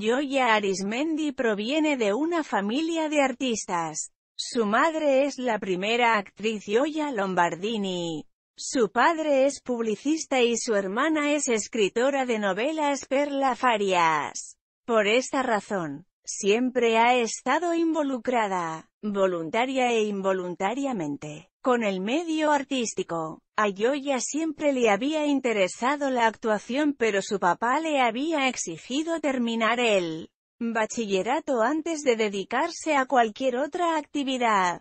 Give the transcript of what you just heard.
Yoya Arismendi proviene de una familia de artistas. Su madre es la primera actriz Yoya Lombardini. Su padre es publicista y su hermana es escritora de novelas Perla Farias. Por esta razón, siempre ha estado involucrada, voluntaria e involuntariamente, con el medio artístico. A Yoya siempre le había interesado la actuación pero su papá le había exigido terminar el bachillerato antes de dedicarse a cualquier otra actividad.